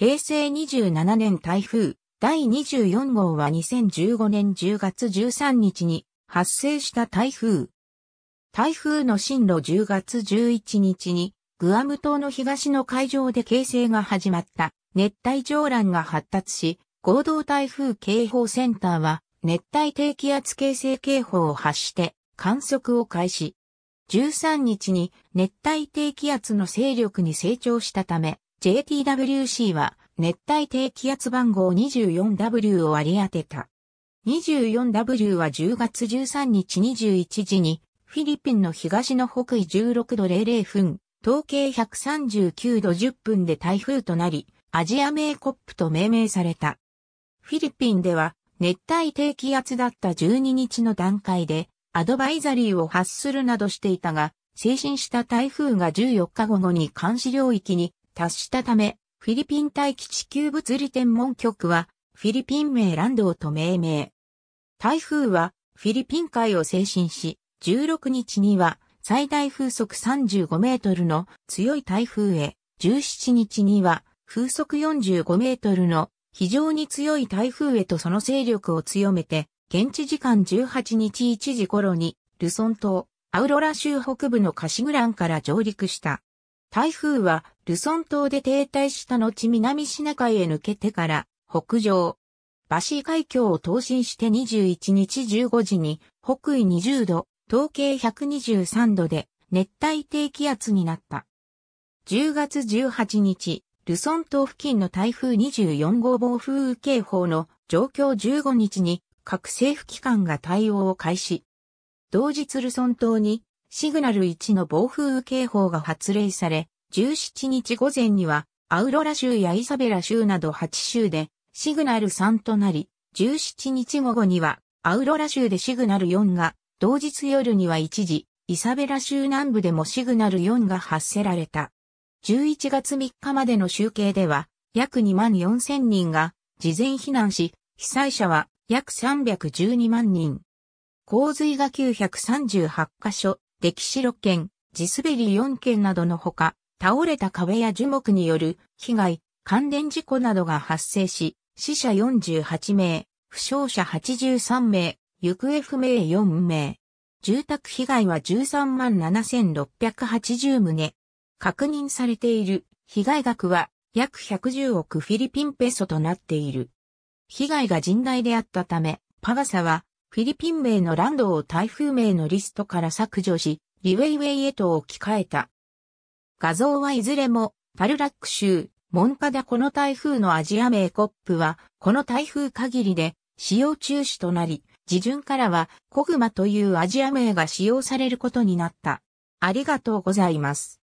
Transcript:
平成27年台風第24号は2015年10月13日に発生した台風。台風の進路10月11日にグアム島の東の海上で形成が始まった熱帯上乱が発達し、合同台風警報センターは熱帯低気圧形成警報を発して観測を開始。13日に熱帯低気圧の勢力に成長したため、JTWC は熱帯低気圧番号 24W を割り当てた。24W は10月13日21時にフィリピンの東の北緯16度00分、統計139度10分で台風となり、アジア名コップと命名された。フィリピンでは熱帯低気圧だった12日の段階でアドバイザリーを発するなどしていたが、精神した台風が14日午後に監視領域に達したため、フィリピン大気地球物理天文局は、フィリピン名ランドをと命名。台風は、フィリピン海を精神し、16日には、最大風速35メートルの強い台風へ、17日には、風速45メートルの非常に強い台風へとその勢力を強めて、現地時間18日1時頃に、ルソン島、アウロラ州北部のカシグランから上陸した。台風はルソン島で停滞した後南シナ海へ抜けてから北上。バシー海峡を東進して21日15時に北緯20度、東経123度で熱帯低気圧になった。10月18日、ルソン島付近の台風24号暴風雨警報の状況15日に各政府機関が対応を開始。同日ルソン島にシグナル1の暴風雨警報が発令され、17日午前には、アウロラ州やイサベラ州など8州で、シグナル3となり、17日午後には、アウロラ州でシグナル4が、同日夜には一時、イサベラ州南部でもシグナル4が発せられた。11月3日までの集計では、約2万4千人が事前避難し、被災者は約312万人。洪水が938箇所、歴史6県、地滑り4県などのほか、倒れた壁や樹木による被害、関連事故などが発生し、死者48名、負傷者83名、行方不明4名。住宅被害は13万7680棟。確認されている被害額は約110億フィリピンペソとなっている。被害が甚大であったため、パガサはフィリピン名のランドを台風名のリストから削除し、リウェイウェイへと置き換えた。画像はいずれも、パルラック州、モンカダこの台風のアジア名コップは、この台風限りで、使用中止となり、自順からは、コグマというアジア名が使用されることになった。ありがとうございます。